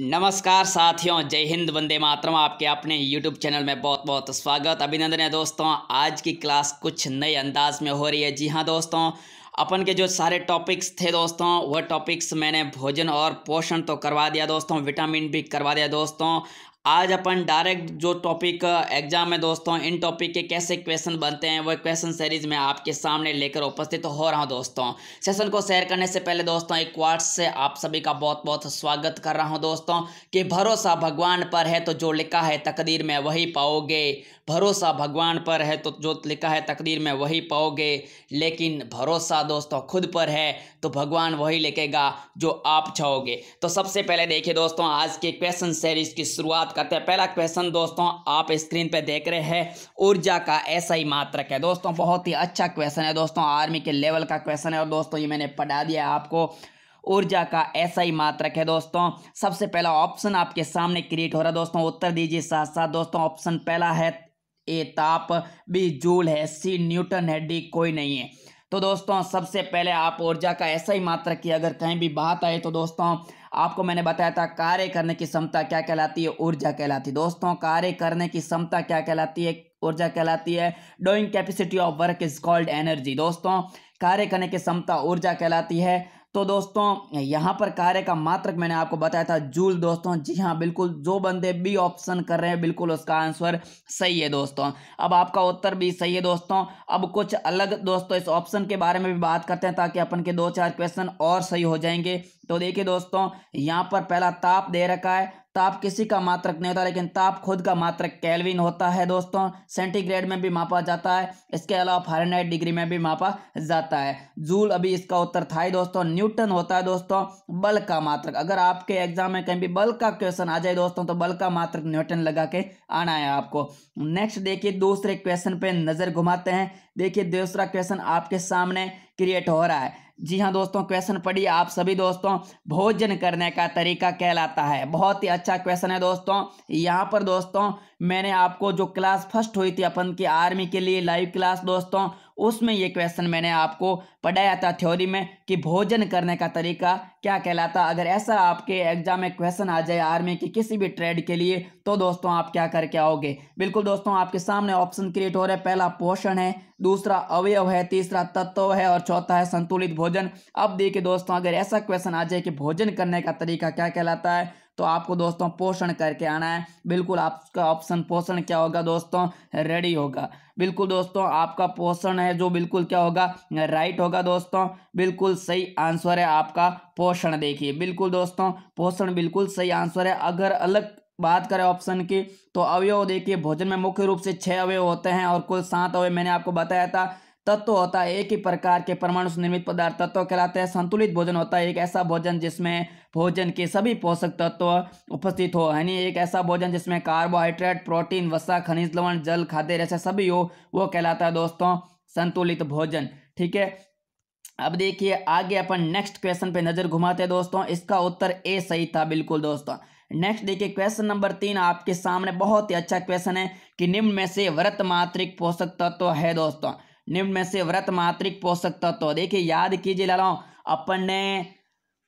नमस्कार साथियों जय हिंद वंदे मातरम आपके अपने YouTube चैनल में बहुत बहुत स्वागत अभिनंदन है दोस्तों आज की क्लास कुछ नए अंदाज में हो रही है जी हाँ दोस्तों अपन के जो सारे टॉपिक्स थे दोस्तों वह टॉपिक्स मैंने भोजन और पोषण तो करवा दिया दोस्तों विटामिन भी करवा दिया दोस्तों आज अपन डायरेक्ट जो टॉपिक एग्जाम में दोस्तों इन टॉपिक के कैसे क्वेश्चन बनते हैं वह क्वेश्चन सीरीज में आपके सामने लेकर उपस्थित तो हो रहा हूं दोस्तों सेशन को शेयर करने से पहले दोस्तों एक वार्ड से आप सभी का बहुत बहुत स्वागत कर रहा हूं दोस्तों कि भरोसा भगवान पर है तो जो लिखा है तकदीर में वही पाओगे भरोसा भगवान पर है तो जो लिखा है तकदीर में वही पाओगे लेकिन भरोसा दोस्तों खुद पर है तो भगवान वही लिखेगा जो आप चाहोगे तो सबसे पहले देखिए दोस्तों आज के क्वेश्चन सीरीज की शुरुआत करते हैं पहला क्वेश्चन दोस्तों आप स्क्रीन पे देख रहे हैं ऊर्जा का ऐसा ही मात्रक है दोस्तों बहुत ही अच्छा क्वेश्चन है दोस्तों आर्मी के लेवल का क्वेश्चन है और दोस्तों ये मैंने पढ़ा दिया आपको ऊर्जा का ऐसा ही मात्रक है दोस्तों सबसे पहला ऑप्शन आपके सामने क्रिएट हो रहा है दोस्तों उत्तर दीजिए साथ साथ दोस्तों ऑप्शन पहला है ए ताप बी जूल है सी न्यूटन है डी कोई नहीं है तो दोस्तों सबसे पहले आप ऊर्जा का ऐसा ही मात्रक की अगर कहीं भी बात आए तो दोस्तों आपको मैंने बताया था कार्य करने की क्षमता क्या कहलाती है ऊर्जा कहलाती है दोस्तों कार्य करने की क्षमता क्या कहलाती है ऊर्जा कहलाती है doing capacity of work is called energy दोस्तों कार्य करने की क्षमता ऊर्जा कहलाती है तो दोस्तों यहाँ पर कार्य का मात्रक मैंने आपको बताया था जूल दोस्तों जी हाँ बिल्कुल जो बंदे बी ऑप्शन कर रहे हैं बिल्कुल उसका आंसर सही है दोस्तों अब आपका उत्तर भी सही है दोस्तों अब कुछ अलग दोस्तों इस ऑप्शन के बारे में भी बात करते हैं ताकि अपन के दो चार क्वेश्चन और सही हो जाएंगे तो देखिए दोस्तों यहाँ पर पहला ताप दे रखा है ताप किसी का मात्रक नहीं होता लेकिन ताप खुद का मात्रक कैलविन होता है दोस्तों सेंटीग्रेड में भी मापा जाता है इसके अलावा फारेनहाइट डिग्री में भी मापा जाता है जूल अभी इसका उत्तर था ही दोस्तों न्यूटन होता है दोस्तों बल का मात्रक अगर आपके एग्जाम में कहीं भी बल का क्वेश्चन आ जाए दोस्तों तो बल का मात्रक न्यूटन लगा के आना है आपको नेक्स्ट देखिए दूसरे क्वेश्चन पे नजर घुमाते हैं देखिए दूसरा क्वेश्चन आपके सामने क्रिएट हो रहा है जी हाँ दोस्तों क्वेश्चन पढ़िए आप सभी दोस्तों भोजन करने का तरीका कहलाता है बहुत ही अच्छा क्वेश्चन है दोस्तों यहाँ पर दोस्तों मैंने आपको जो क्लास फर्स्ट हुई थी अपन की आर्मी के लिए लाइव क्लास दोस्तों उसमें ये क्वेश्चन मैंने आपको पढ़ाया था थ्योरी में कि भोजन करने का तरीका क्या कहलाता अगर ऐसा आपके एग्जाम में क्वेश्चन आ जाए आर्मी की किसी भी ट्रेड के लिए तो दोस्तों आप क्या करके आओगे बिल्कुल दोस्तों आपके सामने ऑप्शन क्रिएट हो रहे हैं पहला पोषण है दूसरा अवयव है तीसरा तत्व है और चौथा है संतुलित भोजन अब देखिए दोस्तों अगर ऐसा क्वेश्चन आ जाए कि भोजन करने का तरीका क्या कहलाता है तो आपको दोस्तों पोषण करके आना है बिल्कुल आपका ऑप्शन पोषण क्या होगा दोस्तों रेडी होगा बिल्कुल दोस्तों आपका पोषण है जो बिल्कुल क्या होगा राइट होगा दोस्तों बिल्कुल सही आंसर है आपका पोषण देखिए बिल्कुल दोस्तों पोषण बिल्कुल सही आंसर है अगर अलग बात करें ऑप्शन की तो अवयव देखिए भोजन में मुख्य रूप से छः अवयव होते हैं और कुल सात अवयव मैंने आपको बताया था तत्व होता है एक ही प्रकार के परमाणु से निर्मित पदार्थ तत्व कहलाते हैं संतुलित भोजन होता है एक ऐसा भोजन जिसमें भोजन के सभी पोषक तत्व उपस्थित हो यानी एक ऐसा भोजन जिसमें कार्बोहाइड्रेट प्रोटीन वसा खनिज लवण जल खाद्य रेशा सभी हो वो कहलाता है दोस्तों संतुलित भोजन ठीक है अब देखिए आगे अपन नेक्स्ट क्वेश्चन पे नजर घुमाते हैं दोस्तों इसका उत्तर ए सही था बिल्कुल दोस्तों नेक्स्ट देखिए क्वेश्चन नंबर तीन आपके सामने बहुत ही अच्छा क्वेश्चन है कि निम्न में से व्रत मात्रिक पोषक तत्व है दोस्तों निम्न में से व्रत मात्रिक पोषक तत्व देखिए याद कीजिए लाला अपन ने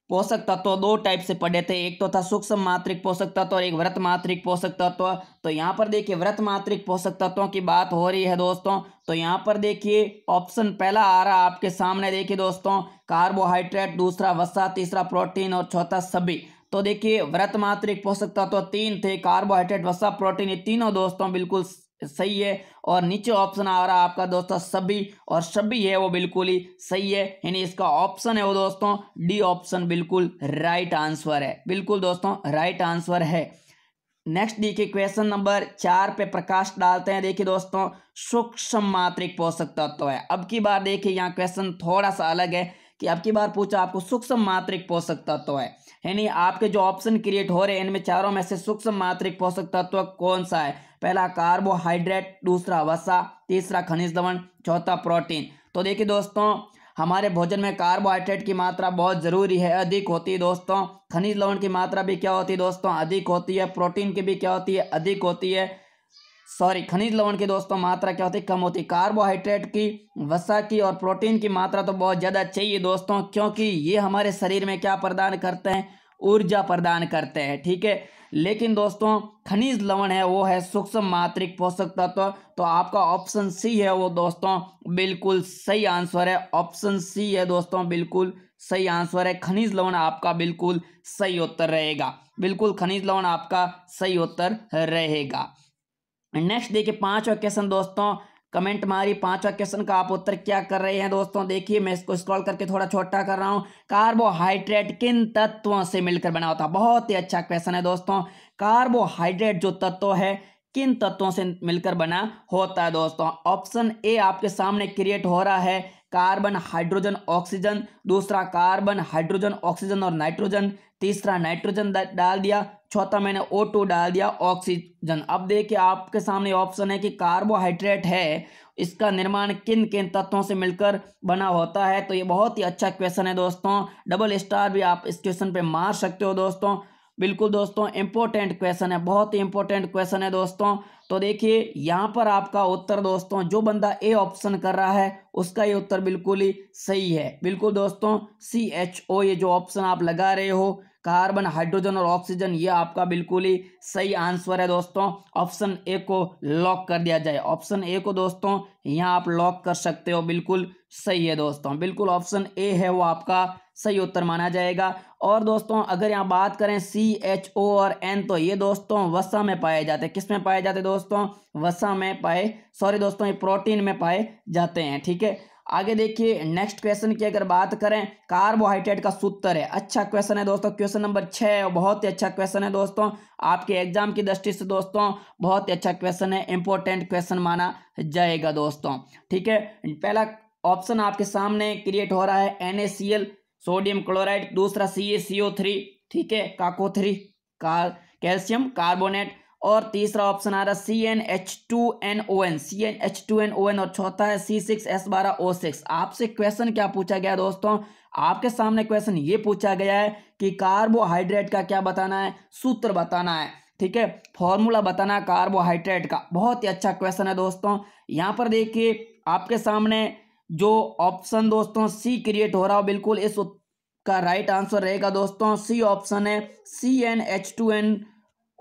पोषक तत्व दो टाइप से पढ़े थे एक तो था सूक्ष्म मात्रिक पोषक तत्व और एक व्रत मात्रिक पोषक तत्व तो यहाँ पर देखिए व्रत मात्रिक पोषक तत्वों की बात हो रही है दोस्तों तो यहाँ पर देखिए ऑप्शन पहला आ रहा आपके सामने देखिए दोस्तों कार्बोहाइड्रेट दूसरा वसा तीसरा प्रोटीन और चौथा सभी तो देखिए व्रत मात्रिक पोषक तत्व तीन थे कार्बोहाइड्रेट वसा प्रोटीन ये तीनों दोस्तों बिल्कुल सही है और नीचे ऑप्शन आ रहा है आपका दोस्तों सभी और सभी है वो बिल्कुल ही सही है यानी इसका ऑप्शन है वो दोस्तों डी ऑप्शन बिल्कुल राइट आंसर है बिल्कुल दोस्तों राइट आंसर है नेक्स्ट देखिए क्वेश्चन नंबर चार पे प्रकाश डालते हैं देखिए दोस्तों सूक्ष्म मात्रिक पोषक तत्व तो है अब की बार देखिए यहाँ क्वेश्चन थोड़ा सा अलग है कि अब की बार पूछा आपको सूक्ष्म मात्रिक पोषक तत्व तो है यानी आपके जो ऑप्शन क्रिएट हो रहे हैं इनमें चारों में से सूक्ष्म मात्रिक पोषक तत्व कौन सा है पहला कार्बोहाइड्रेट दूसरा वसा तीसरा खनिज लवण चौथा प्रोटीन तो देखिए दोस्तों हमारे भोजन में कार्बोहाइड्रेट की मात्रा बहुत ज़रूरी है अधिक होती है दोस्तों खनिज लवण की मात्रा भी क्या होती है दोस्तों अधिक होती है प्रोटीन की भी क्या होती है अधिक होती है सॉरी खनिज लवण की दोस्तों मात्रा क्या होती है कम होती है कार्बोहाइड्रेट की वसा की और प्रोटीन की मात्रा तो बहुत ज़्यादा चाहिए दोस्तों क्योंकि ये हमारे शरीर में क्या प्रदान करते हैं ऊर्जा प्रदान करते हैं ठीक है लेकिन दोस्तों खनिज लवण है वो है सूक्ष्म मात्रिक पोषक तत्व तो, तो आपका ऑप्शन सी है वो दोस्तों बिल्कुल सही आंसर है ऑप्शन सी है दोस्तों बिल्कुल सही आंसर है खनिज लवण आपका बिल्कुल सही उत्तर रहेगा बिल्कुल खनिज लवण आपका सही उत्तर रहेगा नेक्स्ट देखिए पांचवा क्वेश्चन दोस्तों कमेंट मारी पांचवा क्वेश्चन का आप उत्तर क्या कर रहे हैं दोस्तों देखिए मैं इसको स्क्रॉल करके थोड़ा छोटा कर रहा हूं कार्बोहाइड्रेट किन तत्वों से मिलकर बना होता है बहुत ही अच्छा क्वेश्चन है दोस्तों कार्बोहाइड्रेट जो तत्व है किन तत्वों से मिलकर बना होता है दोस्तों ऑप्शन ए आपके सामने क्रिएट हो रहा है कार्बन हाइड्रोजन ऑक्सीजन दूसरा कार्बन हाइड्रोजन ऑक्सीजन और नाइट्रोजन तीसरा नाइट्रोजन डाल दिया चौथा मैंने O2 डाल दिया ऑक्सीजन अब देखिए आपके सामने ऑप्शन है कि कार्बोहाइड्रेट है इसका निर्माण किन किन तत्वों से मिलकर बना होता है तो ये बहुत ही अच्छा क्वेश्चन है दोस्तों डबल स्टार भी आप इस क्वेश्चन पे मार सकते हो दोस्तों बिल्कुल दोस्तों इंपॉर्टेंट क्वेश्चन है बहुत ही इंपॉर्टेंट क्वेश्चन है दोस्तों तो देखिए यहाँ पर आपका उत्तर दोस्तों जो बंदा ए ऑप्शन कर रहा है उसका ये उत्तर बिल्कुल ही सही है बिल्कुल दोस्तों सी एच ओ ये जो ऑप्शन आप लगा रहे हो कार्बन हाइड्रोजन और ऑक्सीजन ये आपका बिल्कुल ही सही आंसर है दोस्तों ऑप्शन ए को लॉक कर दिया जाए ऑप्शन ए को दोस्तों यहाँ आप लॉक कर सकते हो बिल्कुल सही है दोस्तों बिल्कुल ऑप्शन ए है वो आपका सही उत्तर माना जाएगा और दोस्तों अगर यहाँ बात करें सी एच ओ और एन तो ये दोस्तों वसा में पाए जाते हैं किस में पाए जाते हैं दोस्तों वसा में पाए सॉरी दोस्तों ये प्रोटीन में पाए जाते हैं ठीक है आगे देखिए नेक्स्ट क्वेश्चन की अगर बात करें कार्बोहाइड्रेट का सूत्र है अच्छा क्वेश्चन है दोस्तों क्वेश्चन नंबर छः बहुत ही अच्छा क्वेश्चन है दोस्तों आपके एग्जाम की दृष्टि से दोस्तों बहुत ही अच्छा क्वेश्चन है इंपॉर्टेंट क्वेश्चन माना जाएगा दोस्तों ठीक है पहला ऑप्शन आपके सामने क्रिएट हो रहा है एन सोडियम क्लोराइड दूसरा सी ए सी ओ थ्री ठीक है काको थ्री का कैल्शियम कार्बोनेट और तीसरा ऑप्शन आ रहा है C N H two N O N C N H two N O N और चौथा है सी सिक्स एस बारह ओ सिक्स आपसे क्वेश्चन क्या पूछा गया दोस्तों आपके सामने क्वेश्चन ये पूछा गया है कि कार्बोहाइड्रेट का क्या बताना है सूत्र बताना है ठीक है फॉर्मूला बताना कार्बोहाइड्रेट का बहुत ही अच्छा क्वेश्चन है दोस्तों यहाँ पर देखिए आपके सामने जो ऑप्शन दोस्तों सी क्रिएट हो रहा हो बिल्कुल इस का राइट आंसर रहेगा दोस्तों सी ऑप्शन है C N H two N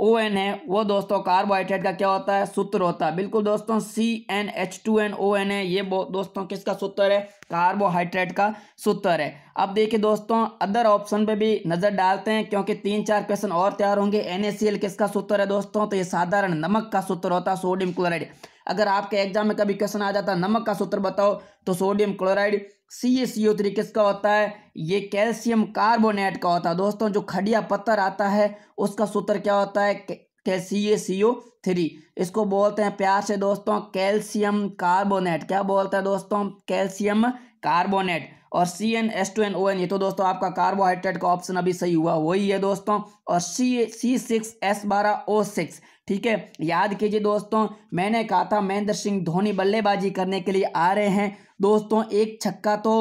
O N है वो दोस्तों कार्बोहाइड्रेट का क्या होता है सूत्र होता है बिल्कुल दोस्तों C N H two N O N है ये दोस्तों किसका सूत्र है कार्बोहाइड्रेट का सूत्र है अब देखिए दोस्तों अदर ऑप्शन पे भी नज़र डालते हैं क्योंकि तीन चार क्वेश्चन और तैयार होंगे एन किसका सूत्र है दोस्तों तो ये साधारण नमक का सूत्र होता है सोडियम क्लोराइड अगर आपके एग्जाम में कभी क्वेश्चन आ जाता है नमक का सूत्र बताओ तो sodium chloride C A three किसका होता है ये कैल्शियम कार्बोनेट का होता है दोस्तों जो खड़िया पत्थर आता है उसका सूत्र क्या होता है के सी ए थ्री इसको बोलते हैं प्यार से दोस्तों कैल्शियम कार्बोनेट क्या बोलते हैं दोस्तों कैल्शियम कार्बोनेट और C N S two N O N ये तो दोस्तों आपका कार्बोहाइड्रेट का ऑप्शन अभी सही हुआ वही है दोस्तों और सी सी सिक्स एस बारह ओ सिक्स ठीक है याद कीजिए दोस्तों मैंने कहा था महेंद्र सिंह धोनी बल्लेबाजी करने के लिए आ रहे हैं दोस्तों एक छक्का तो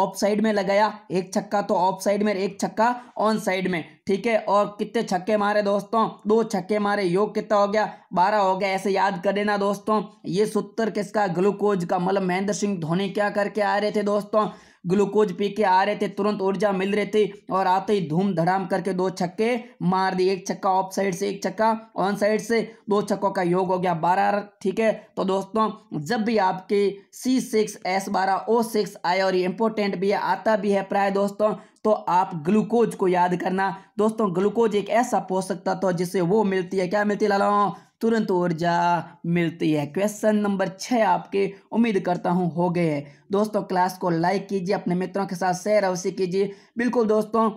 ऑफ साइड में लगाया एक छक्का तो ऑफ साइड में एक छक्का ऑन साइड में ठीक है और कितने छक्के मारे दोस्तों दो छक्के मारे योग कितना हो गया बारह हो गया ऐसे याद कर देना दोस्तों ये सूत्र किसका ग्लूकोज का मतलब महेंद्र सिंह धोनी क्या करके आ रहे थे दोस्तों ग्लूकोज पी के आ रहे थे तुरंत ऊर्जा मिल रही थी और आते ही धूम धड़ाम करके दो छक्के मार दिए एक छक्का ऑफ साइड से एक छक्का ऑन साइड से दो छक्कों का योग हो गया बारह ठीक है तो दोस्तों जब भी आपके सी सिक्स एस बारह ओ सिक्स आए और ये इंपॉर्टेंट भी है आता भी है प्राय दोस्तों तो आप ग्लूकोज को याद करना दोस्तों ग्लूकोज एक ऐसा पोषक तत्व जिससे वो मिलती है क्या मिलती है लालाओं तुरंत ऊर्जा मिलती है क्वेश्चन नंबर छः आपके उम्मीद करता हूँ हो गए हैं दोस्तों क्लास को लाइक कीजिए अपने मित्रों के साथ शेयर अवश्य कीजिए बिल्कुल दोस्तों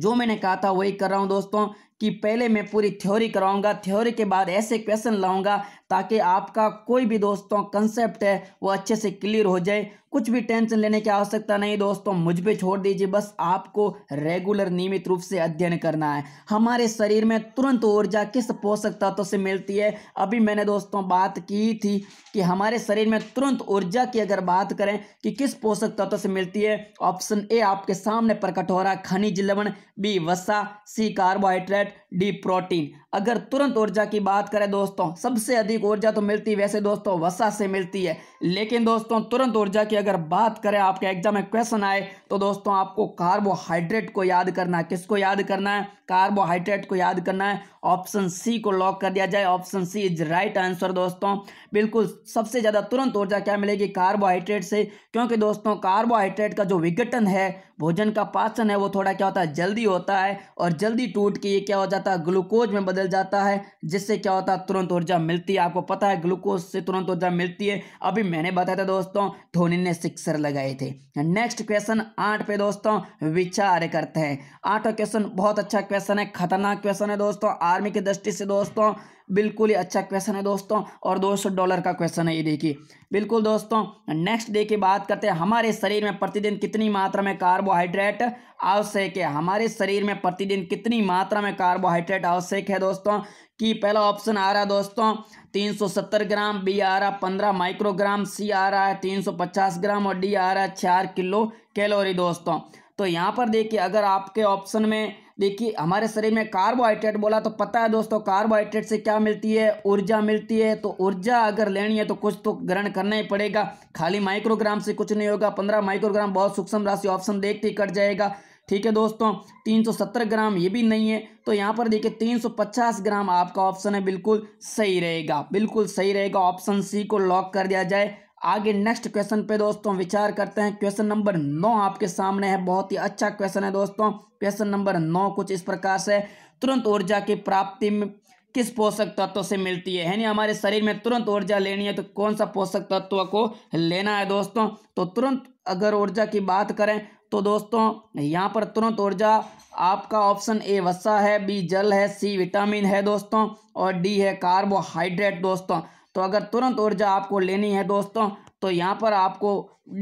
जो मैंने कहा था वही कर रहा हूँ दोस्तों कि पहले मैं पूरी थ्योरी कराऊंगा थ्योरी के बाद ऐसे क्वेश्चन लाऊंगा ताकि आपका कोई भी दोस्तों कंसेप्ट है वो अच्छे से क्लियर हो जाए कुछ भी टेंशन लेने की आवश्यकता नहीं दोस्तों मुझ पर छोड़ दीजिए बस आपको रेगुलर नियमित रूप से अध्ययन करना है हमारे शरीर में तुरंत ऊर्जा किस पोषक तत्व से मिलती है अभी मैंने दोस्तों बात की थी कि हमारे शरीर में तुरंत ऊर्जा की अगर बात करें कि किस पोषक तत्व से मिलती है ऑप्शन ए आपके सामने प्रकट हो रहा है खनिज लवण बी वसा सी कार्बोहाइड्रेट डी प्रोटीन अगर तुरंत ऊर्जा की बात करें दोस्तों सबसे अधिक ऊर्जा तो मिलती वैसे दोस्तों वसा से मिलती है लेकिन दोस्तों तुरंत ऊर्जा की अगर बात करें आपके एग्जाम में क्वेश्चन आए तो दोस्तों आपको कार्बोहाइड्रेट को याद करना है किसको याद करना है कार्बोहाइड्रेट को याद करना है ऑप्शन सी को लॉक कर दिया जाए option C is right answer दोस्तों बिल्कुल सबसे ज़्यादा तुरंत ऊर्जा क्या मिलेगी कार्बोहाइड्रेट से क्योंकि दोस्तों कार्बोहाइड्रेट का जो विघटन है भोजन का पाचन है वो थोड़ा क्या होता है जल्दी होता है और जल्दी टूट के ये क्या हो जाता है ग्लूकोज में बदल बदल जाता है जिससे क्या होता है तुरंत ऊर्जा मिलती है आपको पता है ग्लूकोज से तुरंत ऊर्जा मिलती है अभी मैंने बताया था दोस्तों धोनी ने सिक्सर लगाए थे नेक्स्ट क्वेश्चन आठ पे दोस्तों विचार करते हैं आठवा क्वेश्चन बहुत अच्छा क्वेश्चन है खतरनाक क्वेश्चन है दोस्तों आर्मी की दृष्टि से दोस्तों बिल्कुल ही अच्छा क्वेश्चन है दोस्तों और दो सौ डॉलर का क्वेश्चन है ये देखिए बिल्कुल दोस्तों नेक्स्ट डे की बात करते हैं हमारे शरीर में प्रतिदिन कितनी मात्रा में कार्बोहाइड्रेट आवश्यक है हमारे शरीर में प्रतिदिन कितनी मात्रा में कार्बोहाइड्रेट आवश्यक है दोस्तों कि पहला ऑप्शन आ रहा है दोस्तों 370 ग्राम बी आ रहा है पंद्रह माइक्रोग्राम सी आ रहा है 350 ग्राम और डी आ रहा है चार किलो कैलोरी दोस्तों तो यहाँ पर देखिए अगर आपके ऑप्शन में देखिए हमारे शरीर में कार्बोहाइड्रेट बोला तो पता है दोस्तों कार्बोहाइड्रेट से क्या मिलती है ऊर्जा मिलती है तो ऊर्जा अगर लेनी है तो कुछ तो ग्रहण करना ही पड़ेगा खाली माइक्रोग्राम से कुछ नहीं होगा पंद्रह माइक्रोग्राम बहुत सूक्ष्म राशि ऑप्शन देखते ही कट जाएगा ठीक है दोस्तों 370 ग्राम ये भी नहीं है तो यहाँ पर देखिए 350 ग्राम आपका ऑप्शन है बिल्कुल सही रहेगा बिल्कुल सही रहेगा ऑप्शन सी को लॉक कर दिया जाए आगे नेक्स्ट क्वेश्चन पे दोस्तों विचार करते हैं क्वेश्चन नंबर नौ आपके सामने है बहुत ही अच्छा क्वेश्चन है दोस्तों क्वेश्चन नंबर नौ कुछ इस प्रकार से तुरंत ऊर्जा की प्राप्ति में किस पोषक तत्व से मिलती है यानी हमारे शरीर में तुरंत ऊर्जा लेनी है तो कौन सा पोषक तत्व को लेना है दोस्तों तो तुरंत अगर ऊर्जा की बात करें तो दोस्तों यहाँ पर तुरंत ऊर्जा आपका ऑप्शन ए वसा है बी जल है सी विटामिन है दोस्तों और डी है कार्बोहाइड्रेट दोस्तों तो अगर तुरंत ऊर्जा आपको लेनी है दोस्तों तो यहाँ पर आपको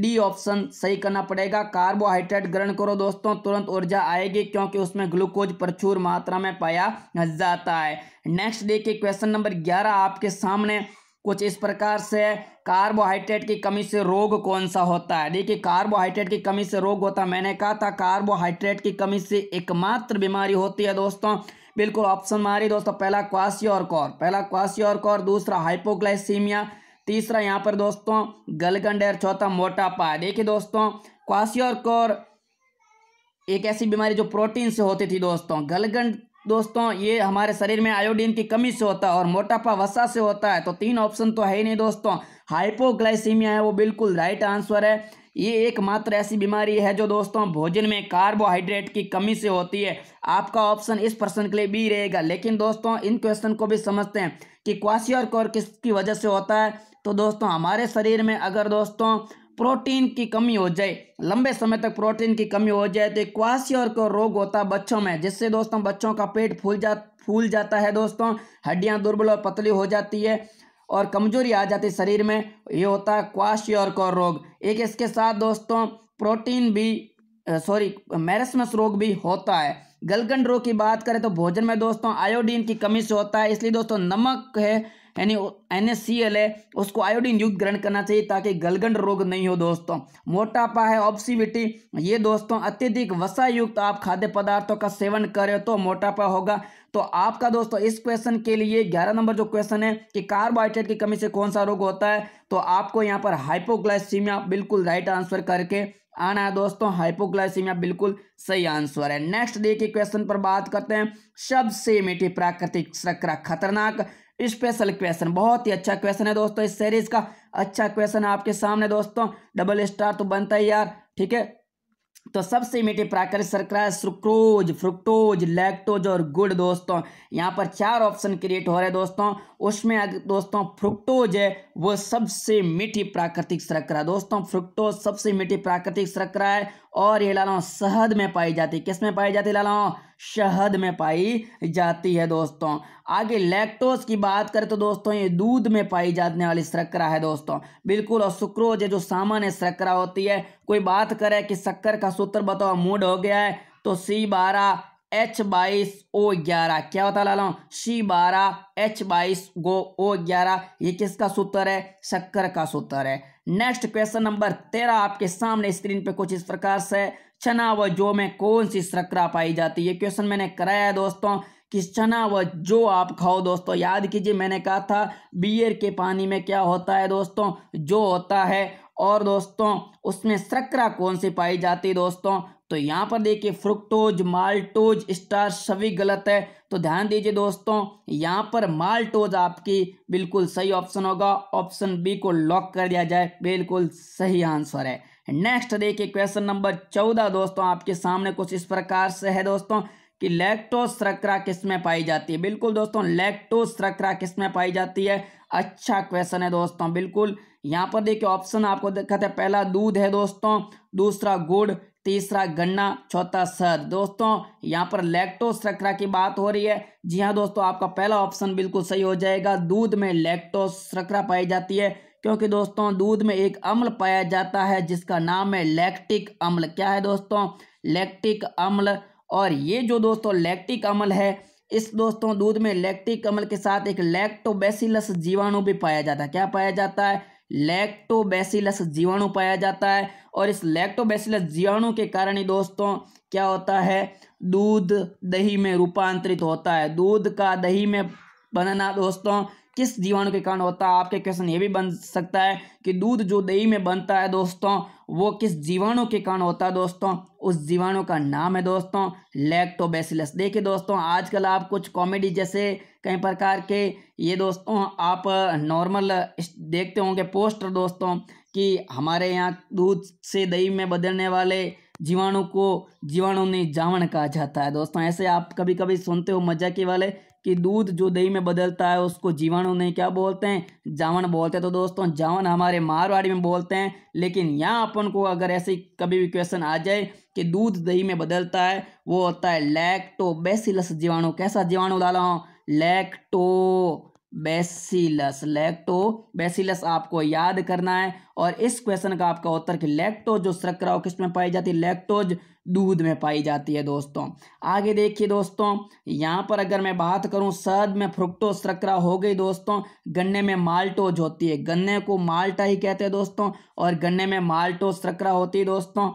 डी ऑप्शन सही करना पड़ेगा कार्बोहाइड्रेट ग्रहण करो दोस्तों तुरंत ऊर्जा आएगी क्योंकि उसमें ग्लूकोज प्रचुर मात्रा में पाया जाता है नेक्स्ट देखिए क्वेश्चन नंबर ग्यारह आपके सामने कुछ इस प्रकार से कार्बोहाइड्रेट की कमी से रोग कौन सा होता है देखिए कार्बोहाइड्रेट की कमी से रोग होता है मैंने कहा था कार्बोहाइड्रेट की कमी से एकमात्र बीमारी होती है दोस्तों बिल्कुल ऑप्शन मारी दोस्तों पहला क्वासियोर कौर पहला क्वासियोर कौर दूसरा हाइपोग्लाइसीमिया तीसरा यहाँ पर दोस्तों गलगंड चौथा मोटापा देखिए दोस्तों क्वासियोर कौर एक ऐसी बीमारी जो प्रोटीन से होती थी दोस्तों गलगंड दोस्तों ये हमारे शरीर में आयोडीन की कमी से होता है और मोटापा वसा से होता है तो तीन ऑप्शन तो है ही नहीं दोस्तों हाइपोग्लाइसीमिया है वो बिल्कुल राइट आंसर है ये एकमात्र ऐसी बीमारी है जो दोस्तों भोजन में कार्बोहाइड्रेट की कमी से होती है आपका ऑप्शन इस प्रश्न के लिए बी रहेगा लेकिन दोस्तों इन क्वेश्चन को भी समझते हैं कि क्वासी और कोर किसकी वजह से होता है तो दोस्तों हमारे शरीर में अगर दोस्तों प्रोटीन की कमी हो जाए लंबे समय तक प्रोटीन की कमी हो जाए तो क्वासियर को रोग होता है बच्चों में जिससे दोस्तों बच्चों का पेट फूल जा फूल जाता है दोस्तों हड्डियां दुर्बल और पतली हो जाती है और कमजोरी आ जाती है शरीर में ये होता है क्वासियर को रोग एक इसके साथ दोस्तों प्रोटीन भी सॉरी मैरसमस रोग भी होता है गलगंड रोग की बात करें तो भोजन में दोस्तों आयोडीन की कमी से होता है इसलिए दोस्तों नमक है यानी एन है उसको आयोडीन युक्त ग्रहण करना चाहिए ताकि गलगंड रोग नहीं हो दोस्तों मोटापा है ऑब्सिविटी ये दोस्तों अत्यधिक वसा युक्त आप खाद्य पदार्थों का सेवन करें तो मोटापा होगा तो आपका दोस्तों इस क्वेश्चन के लिए ग्यारह नंबर जो क्वेश्चन है कि कार्बोहाइड्रेट की कमी से कौन सा रोग होता है तो आपको यहाँ पर हाइपोग्लाइसीमिया बिल्कुल राइट आंसर करके आना है दोस्तों हाइपोग्लाइसीमिया बिल्कुल सही आंसर है नेक्स्ट डे के क्वेश्चन पर बात करते हैं सबसे मीठी प्राकृतिक शर्करा खतरनाक स्पेशल क्वेश्चन बहुत ही अच्छा क्वेश्चन है दोस्तों इस सीरीज का अच्छा क्वेश्चन आपके सामने दोस्तों डबल स्टार तो बनता ही यार ठीक है तो सबसे मीठी प्राकृतिक शर्करा है सुक्रोज फ्रुक्टोज लैक्टोज और गुड़ दोस्तों यहाँ पर चार ऑप्शन क्रिएट हो रहे दोस्तों उसमें दोस्तों फ्रुक्टोज है वो सबसे मीठी प्राकृतिक शर्करा दोस्तों फ्रुक्टोज सबसे मीठी प्राकृतिक शर्करा है और ये लालाओं शहद में पाई जाती है किस में पाई जाती है लालाओं शहद में पाई जाती है दोस्तों आगे लैक्टोज की बात करें तो दोस्तों ये दूध में पाई जाने वाली शर्करा है दोस्तों बिल्कुल और सुक्रोज है जो सामान्य शर्करा होती है कोई बात करे कि शक्कर का सूत्र बताओ मूड हो गया है तो सी बारह एच बाईस ओ ग्यारह क्या होता लू सी बारह एच बाईस गो ओ ग्यारह ये किसका सूत्र है शक्कर का सूत्र है नेक्स्ट क्वेश्चन नंबर तेरह आपके सामने स्क्रीन पे कुछ इस प्रकार से चना व जो में कौन सी शर्करा पाई जाती है ये क्वेश्चन मैंने कराया है दोस्तों कि चना व जो आप खाओ दोस्तों याद कीजिए मैंने कहा था बियर के पानी में क्या होता है दोस्तों जो होता है और दोस्तों उसमें शर्करा कौन सी पाई जाती है दोस्तों तो यहाँ पर देखिए फ्रुक्टोज माल्टोज स्टार सभी गलत है तो ध्यान दीजिए दोस्तों यहाँ पर माल्टोज आपकी बिल्कुल सही ऑप्शन होगा ऑप्शन बी को लॉक कर दिया जाए बिल्कुल सही आंसर है नेक्स्ट देखिए क्वेश्चन नंबर चौदह दोस्तों आपके सामने कुछ इस प्रकार से है दोस्तों कि लैक्टोज शर्करा किस में पाई जाती है बिल्कुल दोस्तों लैक्टोज शर्करा किस में पाई जाती है अच्छा क्वेश्चन है दोस्तों बिल्कुल यहाँ पर देखिए ऑप्शन आपको देखा था पहला दूध है दोस्तों दूसरा गुड़ तीसरा गन्ना चौथा सर दोस्तों यहाँ पर लैक्टोज शर्करा की बात हो रही है जी हाँ दोस्तों आपका पहला ऑप्शन बिल्कुल सही हो जाएगा दूध में लैक्टोज शर्करा पाई जाती है क्योंकि दोस्तों दूध में एक अम्ल पाया जाता है जिसका नाम है लैक्टिक अम्ल क्या है दोस्तों लैक्टिक अम्ल और ये जो दोस्तों लैक्टिक अम्ल है इस दोस्तों दूध में लैक्टिक अम्ल के साथ एक लैक्टोबैसिलस जीवाणु भी पाया जाता है क्या पाया जाता है लैक्टोबैसिलस जीवाणु पाया जाता है और इस लैक्टोबैसिलस जीवाणु के कारण ही दोस्तों क्या होता है दूध दही में रूपांतरित होता है दूध का दही में बनना दोस्तों किस जीवाणु के कारण होता है आपके क्वेश्चन ये भी बन सकता है कि दूध जो दही में बनता है दोस्तों वो किस जीवाणु के कारण होता है दोस्तों उस जीवाणु का नाम है दोस्तों लैक्टोबैसिलस देखिए दोस्तों आजकल आप कुछ कॉमेडी जैसे कई प्रकार के ये दोस्तों आप नॉर्मल देखते होंगे पोस्टर दोस्तों कि हमारे यहाँ दूध से दही में बदलने वाले जीवाणु को जीवाणु ने जावण कहा जाता है दोस्तों ऐसे आप कभी कभी सुनते हो मजा के वाले कि दूध जो दही में बदलता है उसको जीवाणु नहीं क्या बोलते हैं जावन बोलते हैं तो दोस्तों जावन हमारे मारवाड़ी में बोलते हैं लेकिन यहाँ अपन को अगर ऐसे कभी भी क्वेश्चन आ जाए कि दूध दही में बदलता है वो होता है लैक्टोबेसिलस जीवाणु कैसा जीवाणु डाला हूँ लैक्टो बेसिलस लैक्टो बेसिलस आपको याद करना है और इस क्वेश्चन का आपका उत्तर कि लैक्टोज जो शर्करा हो किस में पाई जाती है लैक्टोज दूध में पाई जाती है दोस्तों आगे देखिए दोस्तों यहाँ पर अगर मैं बात करूँ शहद में फ्रुक्टो शर्करा हो गई दोस्तों गन्ने में माल्टोज होती है गन्ने को माल्टा ही कहते हैं दोस्तों और गन्ने में माल्टो शर्करा होती है दोस्तों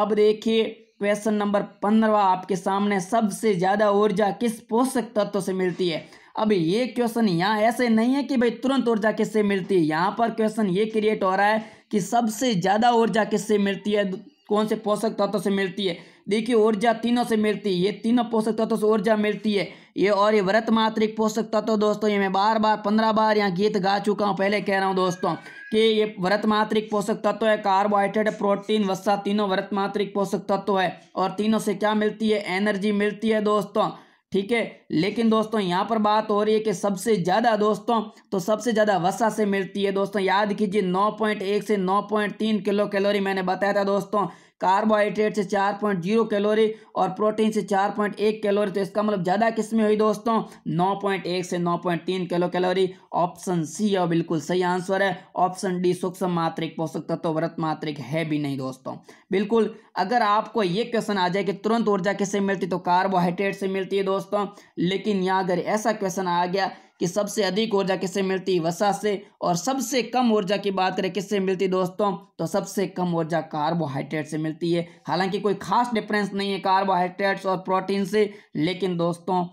अब देखिए क्वेश्चन नंबर पंद्रह आपके सामने सबसे ज़्यादा ऊर्जा किस पोषक तत्व से मिलती है अब ये क्वेश्चन यहाँ ऐसे नहीं है कि भाई तुरंत ऊर्जा किससे मिलती है यहाँ पर क्वेश्चन ये क्रिएट हो रहा है कि सबसे ज़्यादा ऊर्जा किससे मिलती है कौन से पोषक तत्व से मिलती है देखिए ऊर्जा तीनों से मिलती है ये तीनों पोषक तत्व से ऊर्जा मिलती है ये और ये व्रत मात्रिक पोषक तत्व दोस्तों ये मैं बार बार पंद्रह बार यहाँ गीत गा चुका हूँ पहले कह रहा हूँ दोस्तों कि ये व्रत मात्रिक पोषक तत्व है कार्बोहाइड्रेट प्रोटीन वसा तीनों व्रत मात्रिक पोषक तत्व है और तीनों से क्या मिलती है एनर्जी मिलती है दोस्तों ठीक है लेकिन दोस्तों यहाँ पर बात हो रही है कि सबसे ज़्यादा दोस्तों तो सबसे ज़्यादा वसा से मिलती है दोस्तों याद कीजिए 9.1 से 9.3 किलो कैलोरी मैंने बताया था दोस्तों कार्बोहाइड्रेट से चार पॉइंट जीरो कैलोरी और प्रोटीन से चार पॉइंट एक कैलोरी तो इसका मतलब ज़्यादा किस में हुई दोस्तों नौ पॉइंट एक से नौ पॉइंट तीन किलो कैलोरी ऑप्शन सी और बिल्कुल सही आंसर है ऑप्शन डी सूक्ष्म मात्रिक पोषक तत्व तो व्रत मात्रिक है भी नहीं दोस्तों बिल्कुल अगर आपको ये क्वेश्चन आ जाए कि तुरंत ऊर्जा किससे मिलती तो कार्बोहाइड्रेट से मिलती है दोस्तों लेकिन यहाँ अगर ऐसा क्वेश्चन आ गया कि सबसे अधिक ऊर्जा किससे मिलती वसा से और सबसे कम ऊर्जा की बात करें किससे मिलती दोस्तों तो सबसे कम ऊर्जा कार्बोहाइड्रेट से मिलती है हालांकि कोई खास डिफरेंस नहीं है कार्बोहाइड्रेट्स और प्रोटीन से लेकिन दोस्तों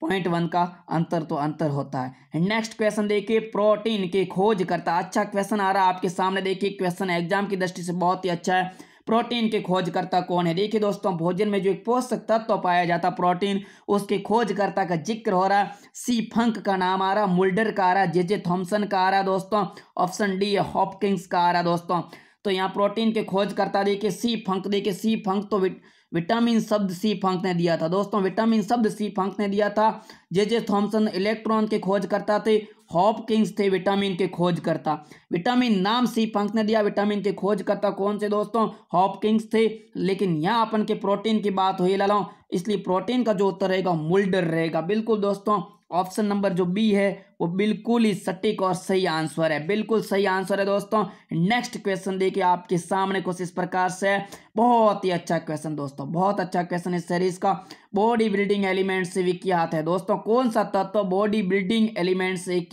पॉइंट वन का अंतर तो अंतर होता है नेक्स्ट क्वेश्चन देखिए प्रोटीन के खोज करता अच्छा क्वेश्चन आ रहा है आपके सामने देखिए क्वेश्चन एग्जाम की दृष्टि से बहुत ही अच्छा है प्रोटीन के खोजकर्ता कौन है देखिए दोस्तों भोजन में जो एक पोषक तत्व तो पाया जाता प्रोटीन उसके खोजकर्ता का जिक्र हो रहा सी फंक का नाम आ रहा मुल्डर का आ रहा जे जे थॉम्सन का आ रहा दोस्तों ऑप्शन डी हॉपकिंग्स का आ रहा दोस्तों तो यहाँ प्रोटीन के खोजकर्ता देखिए सी फंक देखिए सी फंक तो विटामिन शब्द सी फंक ने दिया था दोस्तों विटामिन शब्द सी फंक ने दिया था जे जे थॉम्सन इलेक्ट्रॉन के खोज करता थे हॉपकिंग्स थे विटामिन के खोज करता विटामिन नाम सी फंक ने दिया विटामिन के खोज करता कौन से दोस्तों हॉपकिंग्स थे लेकिन यहाँ अपन के प्रोटीन की बात हुई लाला इसलिए प्रोटीन का जो उत्तर रहेगा मुल्डर रहेगा बिल्कुल दोस्तों ऑप्शन नंबर जो बी है वो बिल्कुल ही सटीक और सही आंसर है बिल्कुल सही आंसर है दोस्तों नेक्स्ट क्वेश्चन देखिए आपके सामने कुछ इस प्रकार से बहुत ही अच्छा क्वेश्चन दोस्तों बहुत अच्छा क्वेश्चन इस सीरीज का बॉडी बिल्डिंग एलिमेंट से विख्यात है दोस्तों कौन सा तत्व बॉडी बिल्डिंग एलिमेंट से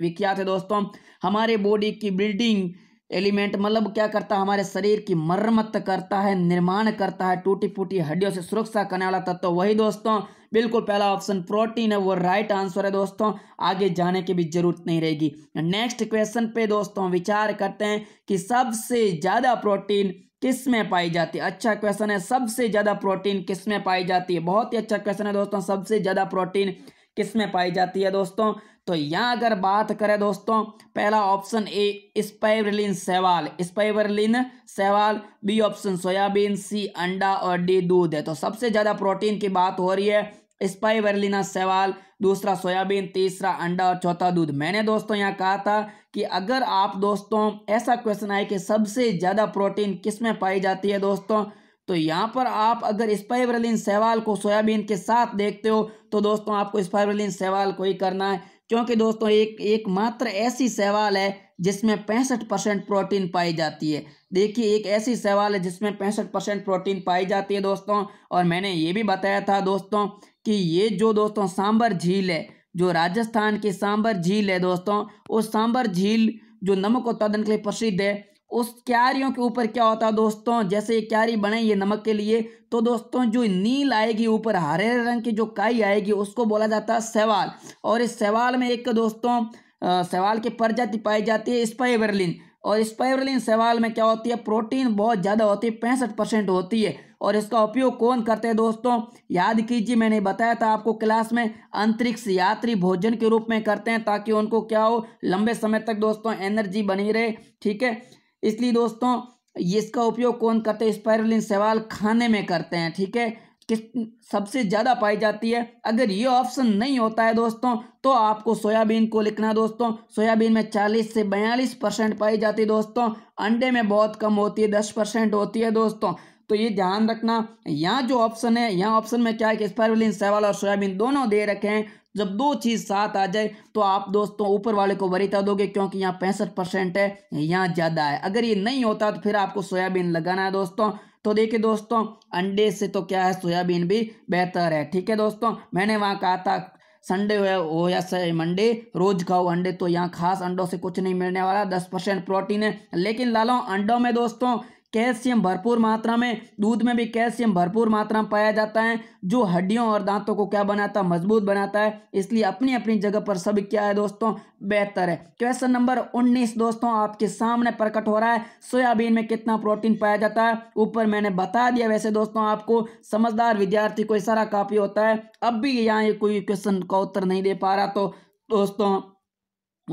विख्यात है दोस्तों हमारे बॉडी की बिल्डिंग एलिमेंट मतलब क्या करता है हमारे शरीर की मरम्मत करता है निर्माण करता है टूटी फूटी हड्डियों से सुरक्षा करने वाला तत्व वही दोस्तों बिल्कुल पहला ऑप्शन प्रोटीन है वो राइट आंसर है दोस्तों आगे जाने की भी जरूरत नहीं रहेगी नेक्स्ट क्वेश्चन पे दोस्तों विचार करते हैं कि सबसे ज़्यादा प्रोटीन किस में पाई जाती है अच्छा क्वेश्चन है सबसे ज़्यादा प्रोटीन किस में पाई जाती है बहुत ही अच्छा क्वेश्चन है दोस्तों सबसे ज़्यादा प्रोटीन किस में पाई जाती है दोस्तों तो यहाँ अगर बात करें दोस्तों पहला ऑप्शन ए स्पाइवरलिन सेवाल स्पाइवरलिन सेवाल बी ऑप्शन सोयाबीन सी अंडा और डी दूध है तो सबसे ज़्यादा प्रोटीन की बात हो रही है स्पाई सवाल दूसरा सोयाबीन तीसरा अंडा और चौथा दूध मैंने दोस्तों यहाँ कहा था कि अगर आप दोस्तों ऐसा क्वेश्चन आए कि सबसे ज़्यादा प्रोटीन किस में पाई जाती है दोस्तों तो यहाँ पर आप अगर स्पाइवरलिन सवाल को सोयाबीन के साथ देखते हो तो दोस्तों आपको स्पाइवरलिन सवाल को ही करना है क्योंकि दोस्तों एक एक मात्र ऐसी सवाल है जिसमें पैंसठ परसेंट प्रोटीन पाई जाती है देखिए एक ऐसी सवाल है जिसमें पैंसठ परसेंट प्रोटीन पाई जाती है दोस्तों और मैंने ये भी बताया था दोस्तों कि ये जो दोस्तों सांबर झील है जो राजस्थान की सांबर झील है दोस्तों उस सांबर झील जो नमक उत्पादन के लिए प्रसिद्ध है उस क्यारियों के ऊपर क्या होता है दोस्तों जैसे ये क्यारी बने ये नमक के लिए तो दोस्तों जो नील आएगी ऊपर हरे रंग की जो काई आएगी उसको बोला जाता है सवाल और इस सवाल में एक दोस्तों सवाल की प्रजाति पाई जाती है स्पाइवरलिन और स्पाइवरलिन सवाल में क्या होती है प्रोटीन बहुत ज़्यादा होती है पैंसठ परसेंट होती है और इसका उपयोग कौन करते हैं दोस्तों याद कीजिए मैंने बताया था आपको क्लास में अंतरिक्ष यात्री भोजन के रूप में करते हैं ताकि उनको क्या हो लंबे समय तक दोस्तों एनर्जी बनी रहे ठीक है इसलिए दोस्तों इसका उपयोग कौन करते हैं स्पायरलिन सवाल खाने में करते हैं ठीक है किस सबसे ज़्यादा पाई जाती है अगर ये ऑप्शन नहीं होता है दोस्तों तो आपको सोयाबीन को लिखना दोस्तों सोयाबीन में 40 से 42 परसेंट पाई जाती है दोस्तों अंडे में बहुत कम होती है 10 परसेंट होती है दोस्तों तो ये ध्यान रखना यहाँ जो ऑप्शन है यहाँ ऑप्शन में क्या है कि स्पायरलिन सवाल और सोयाबीन दोनों दे रखे हैं जब दो चीज़ साथ आ जाए तो आप दोस्तों ऊपर वाले को वरीता दोगे क्योंकि यहाँ पैंसठ परसेंट है यहाँ ज़्यादा है अगर ये नहीं होता तो फिर आपको सोयाबीन लगाना है दोस्तों तो देखिए दोस्तों अंडे से तो क्या है सोयाबीन भी बेहतर है ठीक है दोस्तों मैंने वहाँ कहा था संडे हो या मंडे रोज खाओ अंडे तो यहाँ खास अंडों से कुछ नहीं मिलने वाला दस परसेंट प्रोटीन है लेकिन लालो अंडों में दोस्तों कैल्शियम भरपूर मात्रा में दूध में भी कैल्शियम भरपूर मात्रा में पाया जाता है जो हड्डियों और दांतों को क्या बनाता है मजबूत बनाता है इसलिए अपनी अपनी जगह पर सभी क्या है दोस्तों बेहतर है क्वेश्चन नंबर उन्नीस दोस्तों आपके सामने प्रकट हो रहा है सोयाबीन में कितना प्रोटीन पाया जाता है ऊपर मैंने बता दिया वैसे दोस्तों आपको समझदार विद्यार्थी को सारा काफी होता है अब भी यहाँ कोई क्वेश्चन का उत्तर नहीं दे पा रहा तो दोस्तों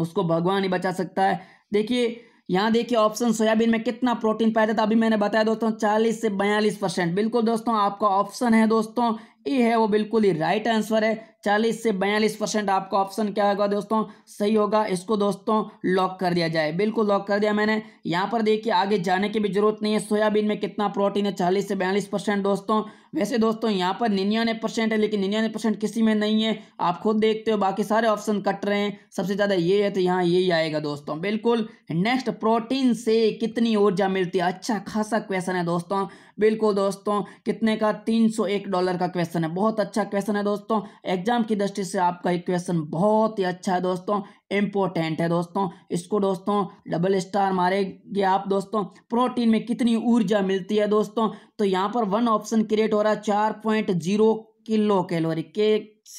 उसको भगवान ही बचा सकता है देखिए यहाँ देखिए ऑप्शन सोयाबीन में कितना प्रोटीन पाया जाता है अभी मैंने बताया दोस्तों 40 से 42 परसेंट बिल्कुल दोस्तों आपका ऑप्शन है दोस्तों ए है वो बिल्कुल ही राइट आंसर है चालीस से बयालीस परसेंट आपका ऑप्शन क्या होगा दोस्तों सही होगा इसको दोस्तों लॉक कर दिया जाए बिल्कुल लॉक कर दिया मैंने यहाँ पर देखिए आगे जाने की भी जरूरत नहीं है सोयाबीन में कितना प्रोटीन है चालीस से बयालीस परसेंट दोस्तों वैसे दोस्तों यहाँ पर निन्यानवे परसेंट है लेकिन निन्यानवे परसेंट किसी में नहीं है आप खुद देखते हो बाकी सारे ऑप्शन कट रहे हैं सबसे ज़्यादा ये है तो यहाँ यही आएगा दोस्तों बिल्कुल नेक्स्ट प्रोटीन से कितनी ऊर्जा मिलती है अच्छा खासा क्वेश्चन है दोस्तों बिल्कुल दोस्तों कितने का तीन सौ एक डॉलर का क्वेश्चन है बहुत अच्छा क्वेश्चन है दोस्तों एग्जाम की दृष्टि से आपका एक क्वेश्चन बहुत ही अच्छा है दोस्तों इम्पोर्टेंट है दोस्तों इसको दोस्तों डबल स्टार मारेंगे आप दोस्तों प्रोटीन में कितनी ऊर्जा मिलती है दोस्तों तो यहाँ पर वन ऑप्शन क्रिएट हो रहा है चार पॉइंट जीरो किलो कैलोरी के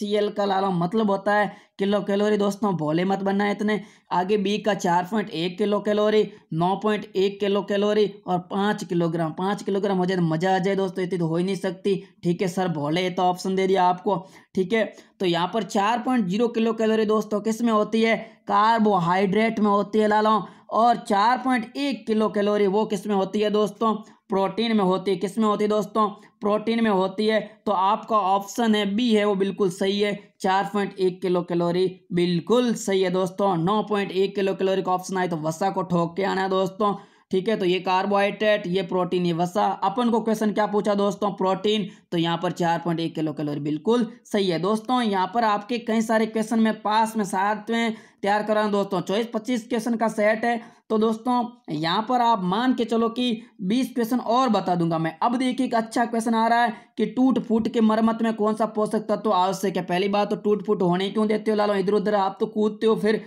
सी एल का लाल मतलब होता है किलो कैलोरी दोस्तों भोले मत बनना है इतने आगे बी का चार पॉइंट एक किलो कैलोरी नौ पॉइंट एक किलो कैलोरी और पाँच किलोग्राम पाँच किलोग्राम हो जाए तो मज़ा आ जाए दोस्तों इतनी तो हो ही नहीं सकती ठीक है सर भोले तो ऑप्शन दे दिया आपको ठीक है तो यहाँ पर चार पॉइंट जीरो किलो कैलोरी दोस्तों किस में होती है कार्बोहाइड्रेट में होती है लालाओं और चार पॉइंट एक किलो कैलोरी वो किस में होती है दोस्तों प्रोटीन में होती है किस में होती है दोस्तों प्रोटीन में होती है तो आपका ऑप्शन है बी है वो बिल्कुल सही है चार पॉइंट एक किलो कैलोरी बिल्कुल सही है दोस्तों नौ पॉइंट एक किलो कैलोरी का ऑप्शन आए तो वसा को ठोक के आना है दोस्तों ठीक है तो ये कार्बोहाइड्रेट ये प्रोटीन ये वसा अपन को क्वेश्चन क्या पूछा दोस्तों प्रोटीन तो यहाँ पर चार पॉइंट एक किलो कैलोरी बिल्कुल सही है दोस्तों यहाँ पर आपके कई सारे क्वेश्चन में पास में सातवें तैयार कर रहा हूँ दोस्तों चौबीस पच्चीस क्वेश्चन का सेट है तो दोस्तों यहाँ पर आप मान के चलो कि बीस क्वेश्चन और बता दूंगा मैं अब देखिए एक अच्छा क्वेश्चन आ रहा है कि टूट फूट के मरम्मत में कौन सा पोषक तत्व तो आवश्यक है पहली बात तो टूट फूट होने क्यों देते हो लालो इधर उधर आप तो कूदते हो फिर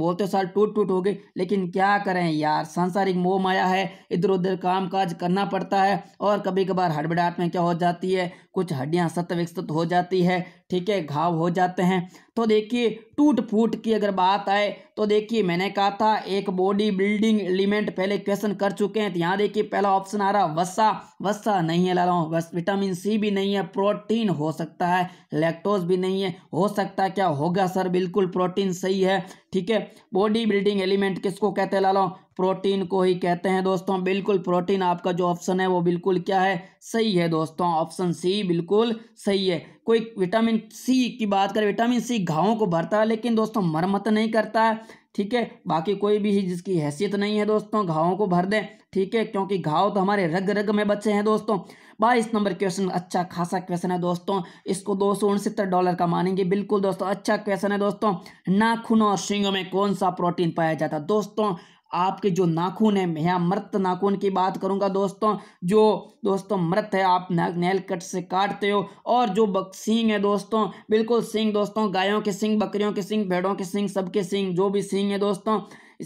बोलते साल टूट टूट हो गई लेकिन क्या करें यार सांसारिक मोह माया है इधर उधर काम काज करना पड़ता है और कभी कभार हड़बड़ाहट में क्या हो जाती है कुछ हड्डियां सत्य विकसित हो जाती है ठीक है घाव हो जाते हैं तो देखिए टूट फूट की अगर बात आए तो देखिए मैंने कहा था एक बॉडी बिल्डिंग एलिमेंट पहले क्वेश्चन कर चुके हैं तो यहाँ देखिए पहला ऑप्शन आ रहा वसा वसा नहीं है ला रहा हूँ विटामिन सी भी नहीं है प्रोटीन हो सकता है लैक्टोज भी नहीं है हो सकता क्या होगा सर बिल्कुल प्रोटीन सही है ठीक है बॉडी बिल्डिंग एलिमेंट किसको कहते हैं ला रहा प्रोटीन को ही कहते हैं दोस्तों बिल्कुल प्रोटीन आपका जो ऑप्शन है वो बिल्कुल क्या है सही है दोस्तों ऑप्शन सी बिल्कुल सही है कोई विटामिन सी की बात करें विटामिन सी घावों को भरता है लेकिन दोस्तों मरम्मत नहीं करता है ठीक है बाकी कोई भी जिसकी हैसियत नहीं है दोस्तों घावों को भर दें ठीक है क्योंकि घाव तो हमारे रग रग में बचे हैं दोस्तों बाईस नंबर क्वेश्चन अच्छा खासा क्वेश्चन है दोस्तों इसको दो सौ उनसत्तर डॉलर का मानेंगे बिल्कुल दोस्तों अच्छा क्वेश्चन है दोस्तों नाखूनों और श्रृंगों में कौन सा प्रोटीन पाया जाता है दोस्तों आपके जो नाखून है मैं मृत नाखून की बात करूंगा दोस्तों जो दोस्तों मृत है आप नेल कट से काटते हो और जो सींग है दोस्तों बिल्कुल सींग दोस्तों गायों के सिंग बकरियों के सिंग भेड़ों के सिंग सबके सिंग जो भी सींग है दोस्तों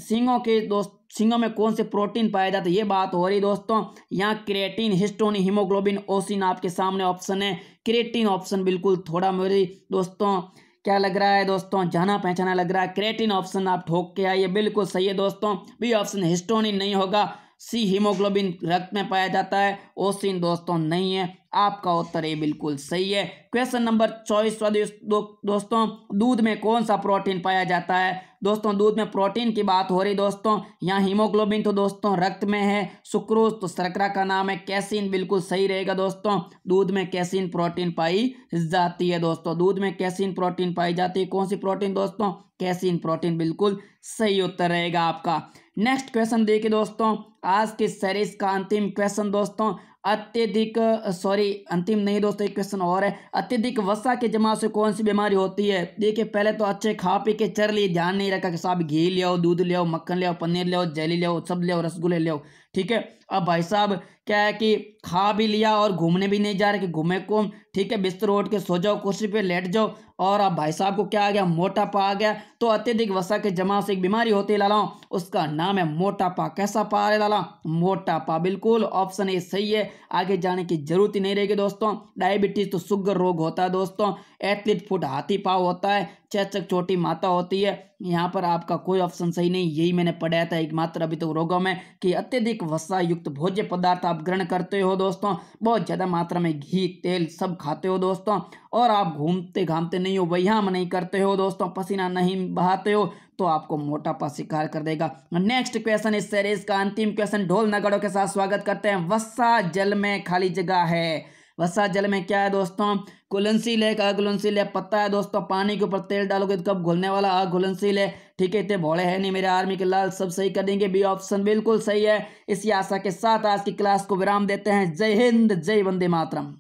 सिंगों के दोस्त सिंगों में कौन से प्रोटीन पाया जाता है ये बात हो रही दोस्तों यहाँ क्रिएटिन हिस्टोनी हीमोग्लोबिन ओसिन आपके सामने ऑप्शन है क्रिएटिन ऑप्शन बिल्कुल थोड़ा मेरी दोस्तों क्या लग रहा है दोस्तों जाना पहचाना लग रहा है क्रेटिन ऑप्शन आप ठोक के आइए बिल्कुल सही है दोस्तों बी ऑप्शन हिस्टोनिन नहीं होगा सी हीमोग्लोबिन रक्त में पाया जाता है ओसिन दोस्तों नहीं है आपका उत्तर ये बिल्कुल सही है क्वेश्चन नंबर चौबीस वाले दोस्तों दूध में कौन सा प्रोटीन पाया जाता है दोस्तों दूध में प्रोटीन की बात हो रही दोस्तों यहाँ हीमोग्लोबिन तो दोस्तों रक्त में है सुक्रोज तो सरकरा का नाम है कैसीन बिल्कुल सही रहेगा दोस्तों दूध में कैसीन प्रोटीन पाई जाती है दोस्तों दूध में कैसीन प्रोटीन पाई जाती है कौन सी प्रोटीन दोस्तों कैसीन प्रोटीन बिल्कुल सही उत्तर रहेगा आपका नेक्स्ट क्वेश्चन देखिए दोस्तों आज के सीरीज का अंतिम क्वेश्चन दोस्तों अत्यधिक सॉरी अंतिम नहीं दोस्तों एक क्वेश्चन और है अत्यधिक वसा के जमा से कौन सी बीमारी होती है देखिए पहले तो अच्छे खा पी के चर लिए ध्यान नहीं रखा कि साहब घी ले आओ दूध ले आओ मक्खन ले आओ पनीर ले आओ जली ले आओ सब ले आओ रसगुल्ले ले आओ ठीक है अब भाई साहब क्या है कि खा भी लिया और घूमने भी नहीं जा रहे कि घूमे कौन ठीक है बिस्तर उठ के सो जाओ कुर्सी पे लेट जाओ और अब भाई साहब को क्या आ गया मोटापा आ गया तो अत्यधिक वसा के जमा से एक बीमारी होती है लाला उसका नाम है मोटापा कैसा पा रहे लाला मोटापा बिल्कुल ऑप्शन ए सही है आगे जाने की जरूरत ही नहीं रहेगी दोस्तों डायबिटीज तो शुगर रोग होता है दोस्तों एथलीट फुट हाथी पाव होता है चेचक छोटी माता होती है यहाँ पर आपका कोई ऑप्शन सही नहीं यही मैंने पढ़ाया था एकमात्र अभी तक तो रोगों में कि अत्यधिक वसा युक्त भोज्य पदार्थ आप ग्रहण करते हो दोस्तों बहुत ज़्यादा मात्रा में घी तेल सब खाते हो दोस्तों और आप घूमते घामते नहीं हो व्यायाम नहीं करते हो दोस्तों पसीना नहीं बहाते हो तो आपको मोटापा शिकार कर देगा नेक्स्ट क्वेश्चन इस सीरीज का अंतिम क्वेश्चन ढोल नगड़ों के साथ स्वागत करते हैं वसा जल में खाली जगह है वसा जल में क्या है दोस्तों घुलनशील है क्या घुलनशील है पता है दोस्तों पानी के ऊपर तेल डालोगे तो कब घुलने वाला अघुलनशील हाँ, है ठीक है इतने भोड़े हैं नहीं मेरे आर्मी के लाल सब सही कर देंगे बी ऑप्शन बिल्कुल सही है इसी आशा के साथ आज की क्लास को विराम देते हैं जय हिंद जय वंदे मातरम